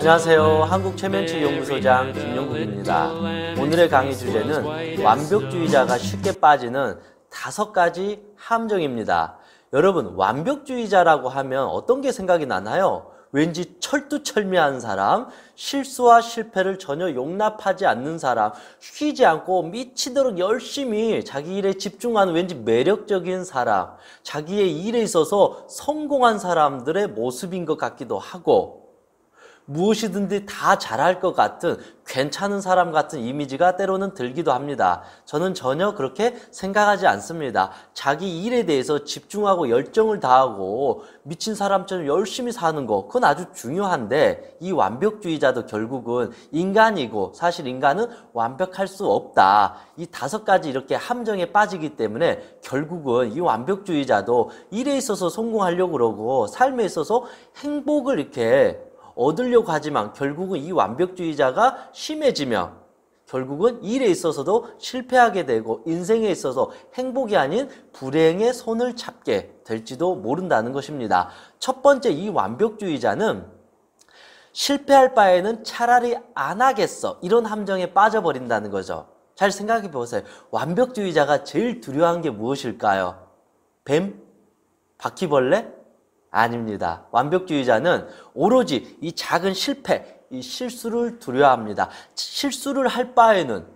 안녕하세요. 네. 한국최면치 네, 연구소장 네. 김영국입니다. 오늘의 강의 주제는 완벽주의자가 쉽게 빠지는 다섯 가지 함정입니다. 여러분, 완벽주의자라고 하면 어떤 게 생각이 나나요? 왠지 철두철미한 사람, 실수와 실패를 전혀 용납하지 않는 사람, 쉬지 않고 미치도록 열심히 자기 일에 집중하는 왠지 매력적인 사람, 자기의 일에 있어서 성공한 사람들의 모습인 것 같기도 하고, 무엇이든지 다 잘할 것 같은 괜찮은 사람 같은 이미지가 때로는 들기도 합니다. 저는 전혀 그렇게 생각하지 않습니다. 자기 일에 대해서 집중하고 열정을 다하고 미친 사람처럼 열심히 사는 거 그건 아주 중요한데 이 완벽주의자도 결국은 인간이고 사실 인간은 완벽할 수 없다. 이 다섯 가지 이렇게 함정에 빠지기 때문에 결국은 이 완벽주의자도 일에 있어서 성공하려고 그러고 삶에 있어서 행복을 이렇게 얻으려고 하지만 결국은 이 완벽주의자가 심해지며 결국은 일에 있어서도 실패하게 되고 인생에 있어서 행복이 아닌 불행의 손을 잡게 될지도 모른다는 것입니다. 첫 번째 이 완벽주의자는 실패할 바에는 차라리 안 하겠어 이런 함정에 빠져버린다는 거죠. 잘 생각해 보세요. 완벽주의자가 제일 두려운 게 무엇일까요? 뱀? 바퀴벌레? 아닙니다. 완벽주의자는 오로지 이 작은 실패, 이 실수를 두려워합니다. 실수를 할 바에는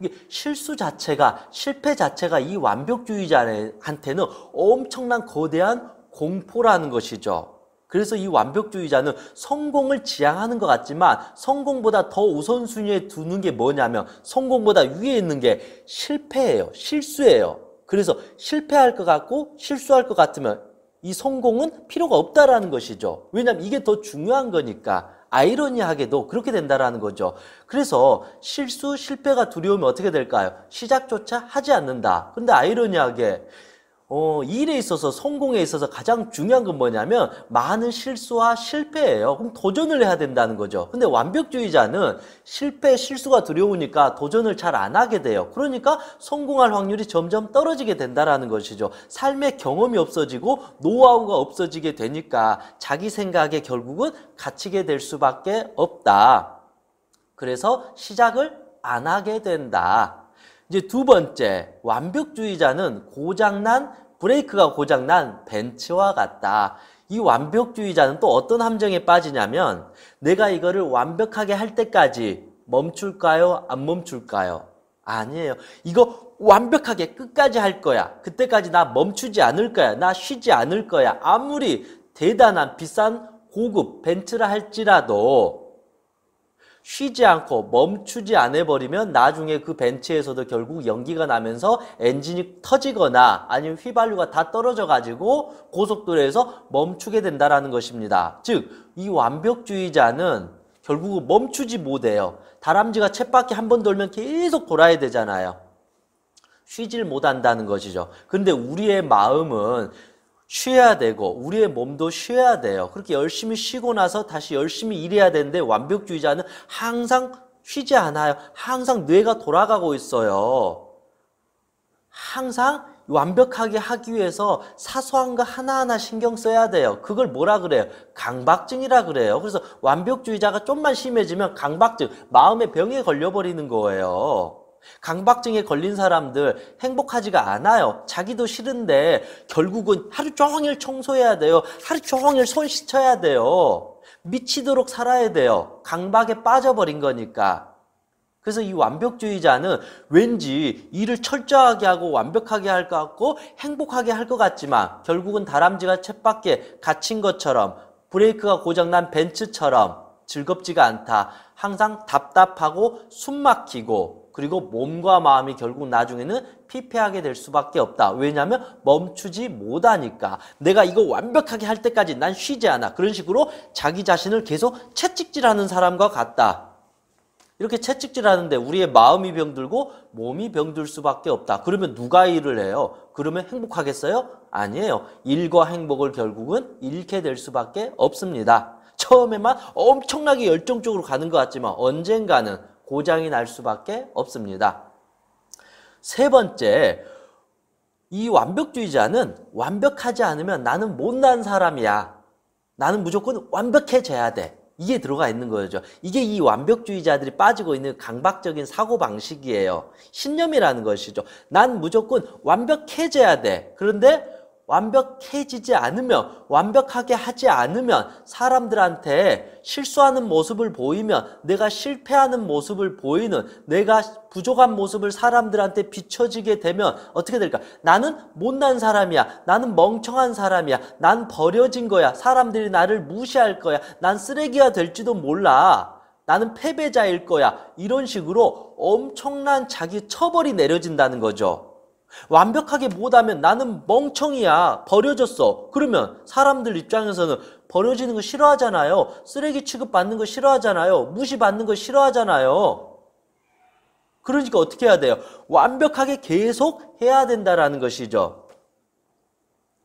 이게 실수 자체가 실패 자체가 이 완벽주의자한테는 엄청난 거대한 공포라는 것이죠. 그래서 이 완벽주의자는 성공을 지향하는 것 같지만 성공보다 더 우선순위에 두는 게 뭐냐면 성공보다 위에 있는 게 실패예요. 실수예요. 그래서 실패할 것 같고 실수할 것 같으면 이 성공은 필요가 없다라는 것이죠. 왜냐하면 이게 더 중요한 거니까 아이러니하게도 그렇게 된다라는 거죠. 그래서 실수, 실패가 두려우면 어떻게 될까요? 시작조차 하지 않는다. 근데 아이러니하게 어, 일에 있어서 성공에 있어서 가장 중요한 건 뭐냐면 많은 실수와 실패예요. 그럼 도전을 해야 된다는 거죠. 근데 완벽주의자는 실패, 실수가 두려우니까 도전을 잘 안 하게 돼요. 그러니까 성공할 확률이 점점 떨어지게 된다라는 것이죠. 삶의 경험이 없어지고 노하우가 없어지게 되니까 자기 생각에 결국은 갇히게 될 수밖에 없다. 그래서 시작을 안 하게 된다. 이제 두 번째, 완벽주의자는 고장난, 브레이크가 고장난 벤츠와 같다. 이 완벽주의자는 또 어떤 함정에 빠지냐면 내가 이거를 완벽하게 할 때까지 멈출까요? 안 멈출까요? 아니에요. 이거 완벽하게 끝까지 할 거야. 그때까지 나 멈추지 않을 거야. 나 쉬지 않을 거야. 아무리 대단한 비싼 고급 벤츠라 할지라도 쉬지 않고 멈추지 않아버리면 나중에 그 벤츠에서도 결국 연기가 나면서 엔진이 터지거나 아니면 휘발유가 다 떨어져가지고 고속도로에서 멈추게 된다라는 것입니다. 즉, 이 완벽주의자는 결국은 멈추지 못해요. 다람쥐가 쳇바퀴한 번 돌면 계속 돌아야 되잖아요. 쉬질 못한다는 것이죠. 근데 우리의 마음은 쉬어야 되고 우리의 몸도 쉬어야 돼요. 그렇게 열심히 쉬고 나서 다시 열심히 일해야 되는데 완벽주의자는 항상 쉬지 않아요. 항상 뇌가 돌아가고 있어요. 항상 완벽하게 하기 위해서 사소한 거 하나하나 신경 써야 돼요. 그걸 뭐라 그래요? 강박증이라 그래요. 그래서 완벽주의자가 좀만 심해지면 강박증, 마음의 병에 걸려버리는 거예요. 강박증에 걸린 사람들 행복하지가 않아요. 자기도 싫은데 결국은 하루 종일 청소해야 돼요. 하루 종일 손 씻어야 돼요. 미치도록 살아야 돼요. 강박에 빠져버린 거니까. 그래서 이 완벽주의자는 왠지 일을 철저하게 하고 완벽하게 할 것 같고 행복하게 할 것 같지만 결국은 다람쥐가 쳇바퀴에 갇힌 것처럼 브레이크가 고장난 벤츠처럼 즐겁지가 않다. 항상 답답하고 숨막히고 그리고 몸과 마음이 결국 나중에는 피폐하게 될 수밖에 없다. 왜냐하면 멈추지 못하니까. 내가 이거 완벽하게 할 때까지 난 쉬지 않아. 그런 식으로 자기 자신을 계속 채찍질하는 사람과 같다. 이렇게 채찍질하는데 우리의 마음이 병들고 몸이 병들 수밖에 없다. 그러면 누가 일을 해요? 그러면 행복하겠어요? 아니에요. 일과 행복을 결국은 잃게 될 수밖에 없습니다. 처음에만 엄청나게 열정적으로 가는 것 같지만 언젠가는 고장이 날 수밖에 없습니다. 세 번째, 이 완벽주의자는 완벽하지 않으면 나는 못난 사람이야. 나는 무조건 완벽해져야 돼. 이게 들어가 있는 거죠. 이게 이 완벽주의자들이 빠지고 있는 강박적인 사고방식이에요. 신념이라는 것이죠. 난 무조건 완벽해져야 돼. 그런데 완벽해지지 않으면, 완벽하게 하지 않으면, 사람들한테 실수하는 모습을 보이면, 내가 실패하는 모습을 보이는, 내가 부족한 모습을 사람들한테 비춰지게 되면 어떻게 될까? 나는 못난 사람이야. 나는 멍청한 사람이야. 난 버려진 거야. 사람들이 나를 무시할 거야. 난 쓰레기가 될지도 몰라. 나는 패배자일 거야. 이런 식으로 엄청난 자기 처벌이 내려진다는 거죠. 완벽하게 못하면 나는 멍청이야. 버려졌어. 그러면 사람들 입장에서는 버려지는 거 싫어하잖아요. 쓰레기 취급받는 거 싫어하잖아요. 무시받는 거 싫어하잖아요. 그러니까 어떻게 해야 돼요? 완벽하게 계속 해야 된다라는 것이죠.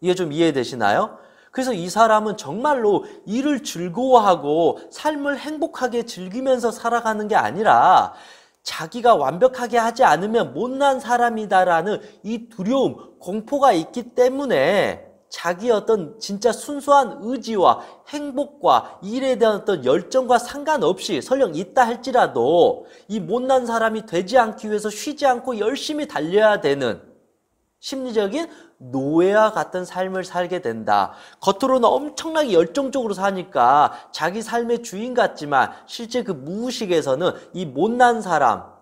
이게 좀 이해되시나요? 그래서 이 사람은 정말로 일을 즐거워하고 삶을 행복하게 즐기면서 살아가는 게 아니라 자기가 완벽하게 하지 않으면 못난 사람이다라는 이 두려움, 공포가 있기 때문에 자기 어떤 진짜 순수한 의지와 행복과 일에 대한 어떤 열정과 상관없이 설령 있다 할지라도 이 못난 사람이 되지 않기 위해서 쉬지 않고 열심히 달려야 되는 심리적인 노예와 같은 삶을 살게 된다. 겉으로는 엄청나게 열정적으로 사니까 자기 삶의 주인 같지만 실제 그 무의식에서는 이 못난 사람,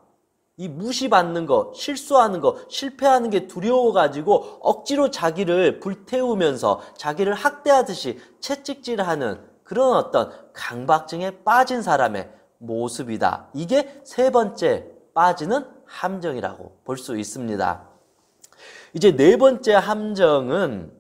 이 무시받는 거, 실수하는 거, 실패하는 게 두려워가지고 억지로 자기를 불태우면서 자기를 학대하듯이 채찍질하는 그런 어떤 강박증에 빠진 사람의 모습이다. 이게 세 번째 빠지는 함정이라고 볼 수 있습니다. 이제 네 번째 함정은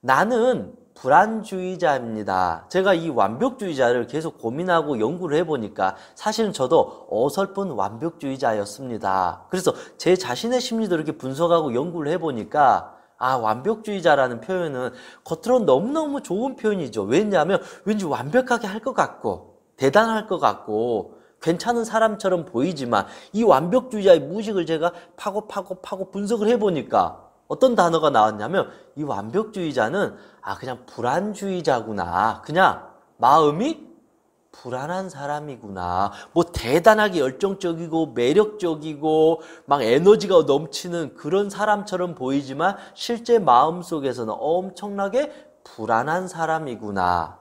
나는 불안주의자입니다. 제가 이 완벽주의자를 계속 고민하고 연구를 해보니까 사실은 저도 어설픈 완벽주의자였습니다. 그래서 제 자신의 심리도 이렇게 분석하고 연구를 해보니까 아, 완벽주의자라는 표현은 겉으로 너무너무 좋은 표현이죠. 왜냐하면 왠지 완벽하게 할 것 같고, 대단할 것 같고, 괜찮은 사람처럼 보이지만 이 완벽주의자의 무식을 제가 파고 파고 파고 분석을 해보니까 어떤 단어가 나왔냐면 이 완벽주의자는 아 그냥 불안주의자구나. 그냥 마음이 불안한 사람이구나. 뭐 대단하게 열정적이고 매력적이고 막 에너지가 넘치는 그런 사람처럼 보이지만 실제 마음속에서는 엄청나게 불안한 사람이구나.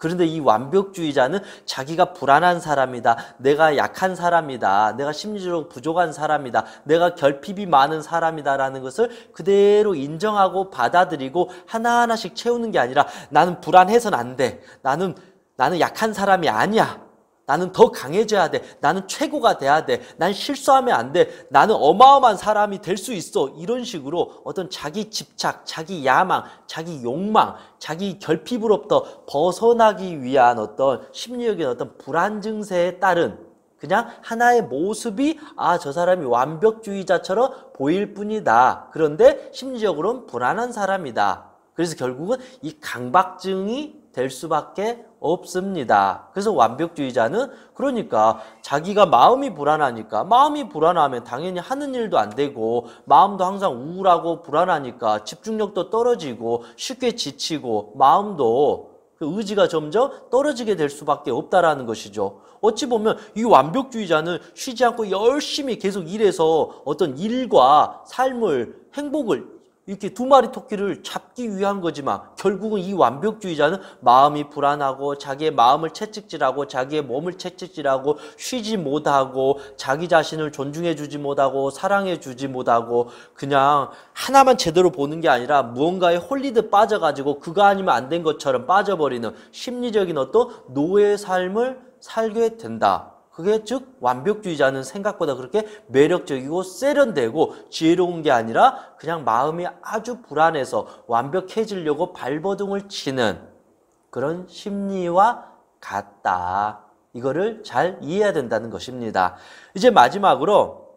그런데 이 완벽주의자는 자기가 불안한 사람이다. 내가 약한 사람이다. 내가 심리적으로 부족한 사람이다. 내가 결핍이 많은 사람이다라는 것을 그대로 인정하고 받아들이고 하나하나씩 채우는 게 아니라 나는 불안해서는 안 돼. 나는 나는 약한 사람이 아니야. 나는 더 강해져야 돼. 나는 최고가 돼야 돼. 난 실수하면 안 돼. 나는 어마어마한 사람이 될 수 있어. 이런 식으로 어떤 자기 집착, 자기 야망, 자기 욕망, 자기 결핍으로부터 벗어나기 위한 어떤 심리적인 어떤 불안 증세에 따른 그냥 하나의 모습이 아, 저 사람이 완벽주의자처럼 보일 뿐이다. 그런데 심리적으로는 불안한 사람이다. 그래서 결국은 이 강박증이 될 수밖에 없습니다. 그래서 완벽주의자는 그러니까 자기가 마음이 불안하니까 마음이 불안하면 당연히 하는 일도 안 되고 마음도 항상 우울하고 불안하니까 집중력도 떨어지고 쉽게 지치고 마음도 그 의지가 점점 떨어지게 될 수밖에 없다라는 것이죠. 어찌 보면 이 완벽주의자는 쉬지 않고 열심히 계속 일해서 어떤 일과 삶을 행복을 이렇게 두 마리 토끼를 잡기 위한 거지만 결국은 이 완벽주의자는 마음이 불안하고 자기의 마음을 채찍질하고 자기의 몸을 채찍질하고 쉬지 못하고 자기 자신을 존중해 주지 못하고 사랑해 주지 못하고 그냥 하나만 제대로 보는 게 아니라 무언가에 홀리듯 빠져가지고 그거 아니면 안 된 것처럼 빠져버리는 심리적인 어떤 노예 삶을 살게 된다. 그게 즉 완벽주의자는 생각보다 그렇게 매력적이고 세련되고 지혜로운 게 아니라 그냥 마음이 아주 불안해서 완벽해지려고 발버둥을 치는 그런 심리와 같다. 이거를 잘 이해해야 된다는 것입니다. 이제 마지막으로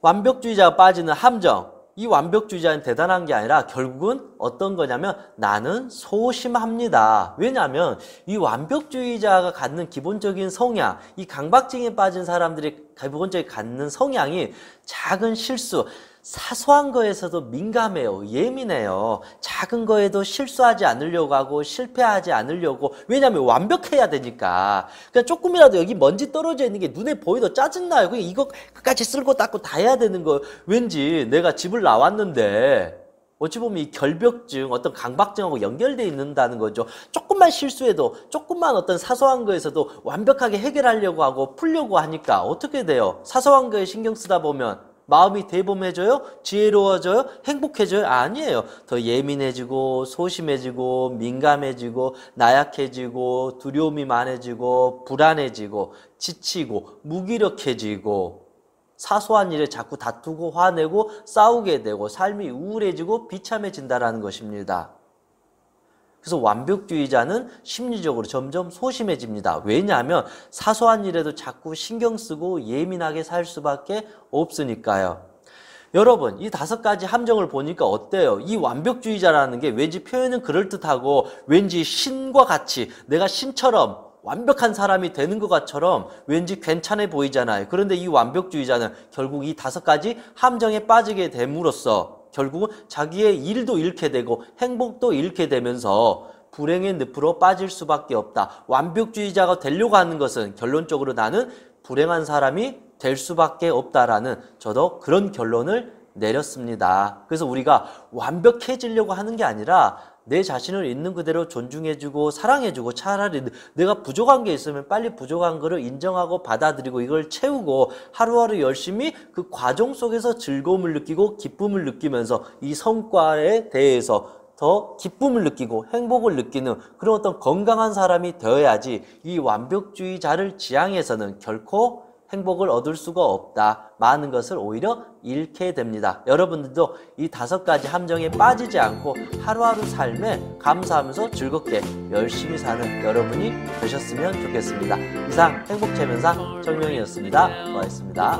완벽주의자가 빠지는 함정. 이 완벽주의자는 대단한 게 아니라 결국은 어떤 거냐면 나는 소심합니다. 왜냐하면 이 완벽주의자가 갖는 기본적인 성향, 이 강박증에 빠진 사람들이 기본적인 갖는 성향이 작은 실수, 사소한 거에서도 민감해요. 예민해요. 작은 거에도 실수하지 않으려고 하고 실패하지 않으려고 왜냐하면 완벽해야 되니까 그냥 그러니까 조금이라도 여기 먼지 떨어져 있는 게 눈에 보이도 짜증나요. 그냥 이거 끝까지 쓸고 닦고 다 해야 되는 거 왠지 내가 집을 나왔는데 어찌 보면 이 결벽증, 어떤 강박증하고 연결돼 있는다는 거죠. 조금만 실수해도, 조금만 어떤 사소한 거에서도 완벽하게 해결하려고 하고 풀려고 하니까 어떻게 돼요? 사소한 거에 신경 쓰다 보면 마음이 대범해져요? 지혜로워져요? 행복해져요? 아니에요. 더 예민해지고 소심해지고 민감해지고 나약해지고 두려움이 많아지고 불안해지고 지치고 무기력해지고 사소한 일에 자꾸 다투고 화내고 싸우게 되고 삶이 우울해지고 비참해진다라는 것입니다. 그래서 완벽주의자는 심리적으로 점점 소심해집니다. 왜냐하면 사소한 일에도 자꾸 신경 쓰고 예민하게 살 수밖에 없으니까요. 여러분, 이 다섯 가지 함정을 보니까 어때요? 이 완벽주의자라는 게 왠지 표현은 그럴듯하고 왠지 신과 같이 내가 신처럼 완벽한 사람이 되는 것처럼 왠지 괜찮아 보이잖아요. 그런데 이 완벽주의자는 결국 이 다섯 가지 함정에 빠지게 됨으로써 결국은 자기의 일도 잃게 되고 행복도 잃게 되면서 불행의 늪으로 빠질 수밖에 없다. 완벽주의자가 되려고 하는 것은 결론적으로 나는 불행한 사람이 될 수밖에 없다라는 저도 그런 결론을 내렸습니다. 그래서 우리가 완벽해지려고 하는 게 아니라 내 자신을 있는 그대로 존중해주고 사랑해주고 차라리 내가 부족한 게 있으면 빨리 부족한 거를 인정하고 받아들이고 이걸 채우고 하루하루 열심히 그 과정 속에서 즐거움을 느끼고 기쁨을 느끼면서 이 성과에 대해서 더 기쁨을 느끼고 행복을 느끼는 그런 어떤 건강한 사람이 되어야지 이 완벽주의자를 지향해서는 결코 행복을 얻을 수가 없다. 많은 것을 오히려 잃게 됩니다. 여러분들도 이 다섯 가지 함정에 빠지지 않고 하루하루 삶에 감사하면서 즐겁게 열심히 사는 여러분이 되셨으면 좋겠습니다. 이상 행복체면상 청명이었습니다. 고맙습니다.